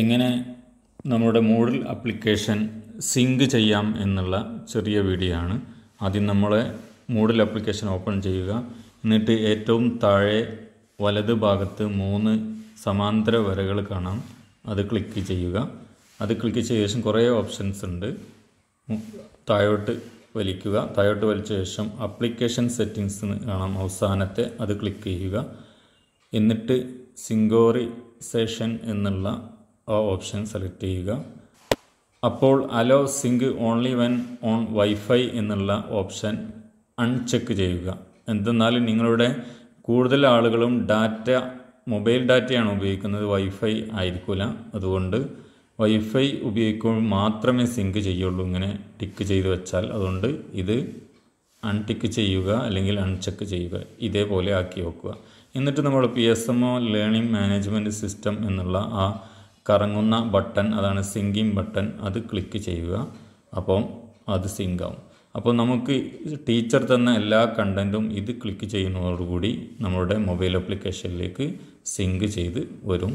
എങ്ങനെ നമ്മുടെ മോഡിൽ ആപ്ലിക്കേഷൻ സിങ്ക് ചെയ്യാം എന്നുള്ള ചെറിയ വീഡിയോ ആണ് ആദ്യം നമ്മളെ മോഡിൽ ആപ്ലിക്കേഷൻ ഓപ്പൺ ചെയ്യുക എന്നിട്ട് ഏറ്റവും താഴെ വലത് ഭാഗത്ത് മൂന്ന് സമാന്തര വരകൾ കാണാം അത് ക്ലിക്ക് ചെയ്യുക അത് ക്ലിക്ക് ചെയ്ത ശേഷം കുറേ ഓപ്ഷൻസ് ഉണ്ട് താഴോട്ട് വലിക്കുക താഴോട്ട് വലിച്ച ശേഷം അപ്ലിക്കേഷൻ സെറ്റിങ്സ് കാണാം അവസാനത്തെ അത് ക്ലിക്ക് ചെയ്യുക എന്നിട്ട് സിങ്കോറി സെഷൻ എന്നുള്ള ആ ഓപ്ഷൻ സെലക്ട് ചെയ്യുക അപ്പോൾ allow sync only when on wifi എന്നുള്ള ഓപ്ഷൻ അൺചെക്ക് ചെയ്യുക എന്തെന്നാൽ നിങ്ങളുടെ കൂടുതൽ ആളുകളും ഡാറ്റ മൊബൈൽ ഡാറ്റയാണ് ഉപയോഗിക്കുന്നത് വൈഫൈ ആയിരിക്കില്ല അതുകൊണ്ട് വൈഫൈ ഉപയോഗിക്കുമ്പോൾ മാത്രമേ സിങ്ക് ചെയ്യുള്ളൂ ഇങ്ങനെ ടിക്ക് ചെയ്ത് വെച്ചാൽ അതുകൊണ്ട് ഇത് അൺടിക്ക് ചെയ്യുക അല്ലെങ്കിൽ അൺചെക്ക് ചെയ്യുക ഇതേപോലെ ആക്കി വെക്കുക എന്നിട്ട് നമ്മൾ P S M O learning management system എന്നുള്ള ആ കറങ്ങുന്ന ബട്ടൺ അതാണ് സിങ്കിങ് ബട്ടൺ അത് ക്ലിക്ക് ചെയ്യുക അപ്പം അത് സിങ്ക് ആവും അപ്പോൾ നമുക്ക് ടീച്ചർ തന്ന എല്ലാ കണ്ടൻറ്റും ഇത് ക്ലിക്ക് ചെയ്യുന്നതോടുകൂടി നമ്മുടെ മൊബൈൽ അപ്ലിക്കേഷനിലേക്ക് സിങ്ക് ചെയ്ത് വരും